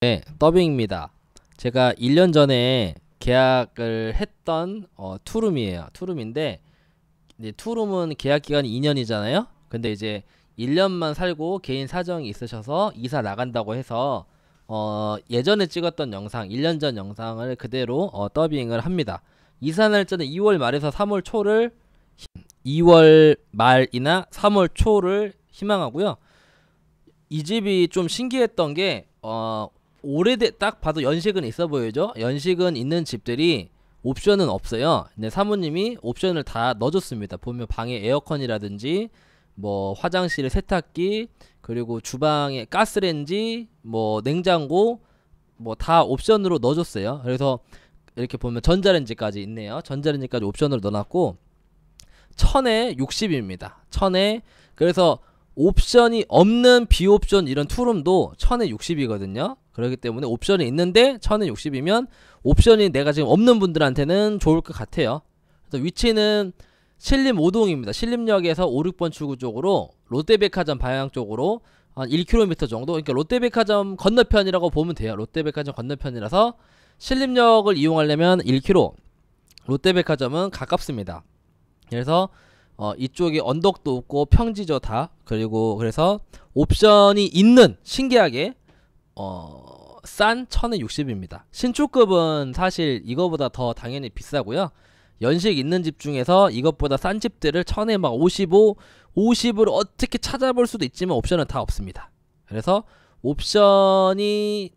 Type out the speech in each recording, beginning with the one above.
네, 더빙입니다. 제가 1년 전에 계약을 했던 어, 투룸이에요. 투룸인데 이제 투룸은 계약 기간이 2년이잖아요. 근데 이제 1년만 살고 개인 사정이 있으셔서 이사 나간다고 해서 어, 예전에 찍었던 영상, 1년 전 영상을 그대로 어, 더빙을 합니다. 이사 날짜는 2월 말에서 3월 초를 2월 말이나 3월 초를 희망하고요. 이 집이 좀 신기했던 게 어, 오래돼 딱 봐도 연식은 있어 보이죠? 연식은 있는 집들이 옵션은 없어요. 근데 사모님이 옵션을 다 넣어줬습니다. 보면 방에 에어컨이라든지 뭐 화장실에 세탁기 그리고 주방에 가스레인지 뭐 냉장고 뭐 다 옵션으로 넣어줬어요. 그래서 이렇게 보면 전자레인지까지 있네요. 전자레인지까지 옵션으로 넣어놨고 천에 60입니다. 천에 그래서 옵션이 없는 비옵션 이런 투룸도 1060이거든요 그렇기 때문에 옵션이 있는데 1060이면 옵션이 내가 지금 없는 분들한테는 좋을 것 같아요 그래서 위치는 신림 5동입니다 신림역에서 5, 6번 출구 쪽으로 롯데백화점 방향 쪽으로 한 1km 정도 그러니까 롯데백화점 건너편이라고 보면 돼요 롯데백화점 건너편이라서 신림역을 이용하려면 1km 롯데백화점은 가깝습니다 그래서 어, 이쪽이 언덕도 없고 평지죠 다 그리고 그래서 옵션이 있는 신기하게 어, 싼 1060입니다 신축급은 사실 이거보다 더 당연히 비싸고요 연식 있는 집 중에서 이것보다 싼 집들을 1000에 막 55, 50을 어떻게 찾아볼 수도 있지만 옵션은 다 없습니다 그래서 옵션이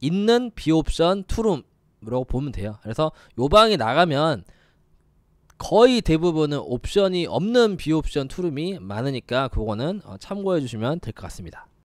있는 비옵션 투룸이라고 보면 돼요 그래서 요 방이 나가면 거의 대부분은 옵션이 없는 비옵션 투룸이 많으니까 그거는 어, 참고해 주시면 될 것 같습니다.